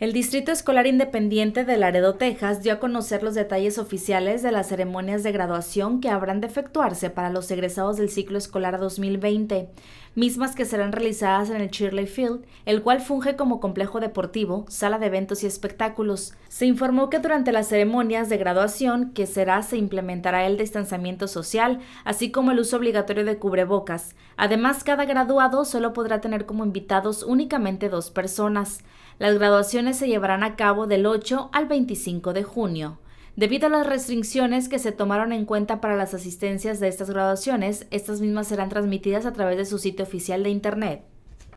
El Distrito Escolar Independiente de Laredo, Texas, dio a conocer los detalles oficiales de las ceremonias de graduación que habrán de efectuarse para los egresados del ciclo escolar 2020 mismas que serán realizadas en el Shirley Field, el cual funge como complejo deportivo, sala de eventos y espectáculos. Se informó que durante las ceremonias de graduación que será se implementará el distanciamiento social, así como el uso obligatorio de cubrebocas. Además, cada graduado solo podrá tener como invitados únicamente dos personas. Las graduaciones se llevarán a cabo del 8 al 25 de junio. Debido a las restricciones que se tomaron en cuenta para las asistencias de estas graduaciones, estas mismas serán transmitidas a través de su sitio oficial de Internet.